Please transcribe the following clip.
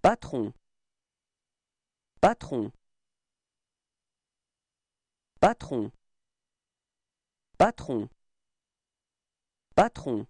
patron patron patron patron patron